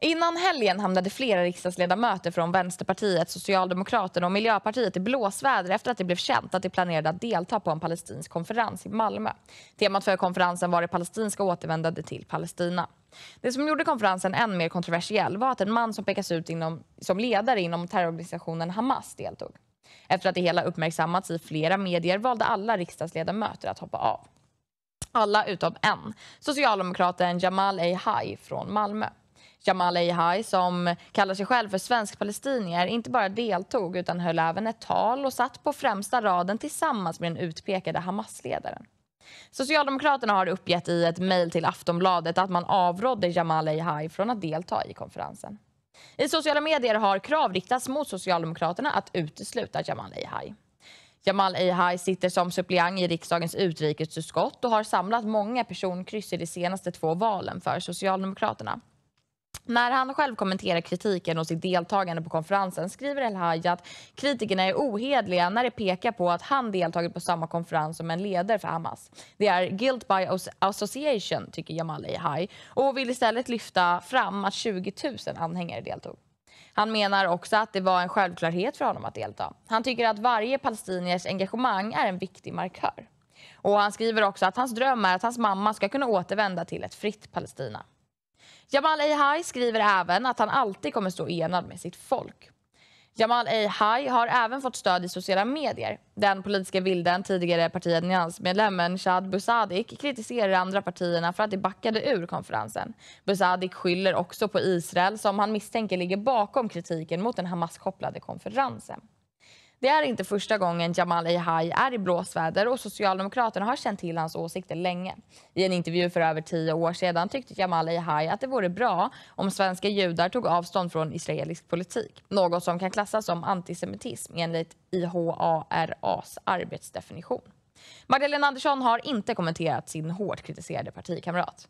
Innan helgen hamnade flera riksdagsledamöter från Vänsterpartiet, Socialdemokraterna och Miljöpartiet i blåsväder efter att det blev känt att de planerade att delta på en palestinsk konferens i Malmö. Temat för konferensen var det palestinska återvändandet till Palestina. Det som gjorde konferensen än mer kontroversiell var att en man som pekas ut inom, som ledare inom terrororganisationen Hamas deltog. Efter att det hela uppmärksammats i flera medier valde alla riksdagsledamöter att hoppa av. Alla utom en, socialdemokraten Jamal el från Malmö. Jamal Eihai som kallar sig själv för svensk-palestinier inte bara deltog utan höll även ett tal och satt på främsta raden tillsammans med den utpekade Hamasledaren. Socialdemokraterna har uppgett i ett mejl till Aftonbladet att man avrådde Jamal Eihai från att delta i konferensen. I sociala medier har krav riktats mot Socialdemokraterna att utesluta Jamal Eihai. Jamal Eihai sitter som suppleant i riksdagens utrikesutskott och har samlat många personkryss i de senaste två valen för Socialdemokraterna. När han själv kommenterar kritiken och sitt deltagande på konferensen skriver El Haj att kritikerna är ohedliga när de pekar på att han deltagit på samma konferens som en ledare för Hamas. Det är guilt by association, tycker Jamal El Haj och vill istället lyfta fram att 20 000 anhängare deltog. Han menar också att det var en självklarhet för honom att delta. Han tycker att varje palestiniers engagemang är en viktig markör. Och han skriver också att hans dröm är att hans mamma ska kunna återvända till ett fritt Palestina. Jamal Ehai skriver även att han alltid kommer stå enad med sitt folk. Jamal Ehai har även fått stöd i sociala medier. Den politiska vilden, tidigare partiet nyans Shad Busadik kritiserar andra partierna för att de backade ur konferensen. Busadik skyller också på Israel som han misstänker ligger bakom kritiken mot den Hamas-kopplade konferensen. Det är inte första gången Jamal el är i blåsväder och Socialdemokraterna har känt till hans åsikter länge. I en intervju för över tio år sedan tyckte Jamal el att det vore bra om svenska judar tog avstånd från israelisk politik. Något som kan klassas som antisemitism enligt IHARAs arbetsdefinition. Magdalena Andersson har inte kommenterat sin hårt kritiserade partikamrat.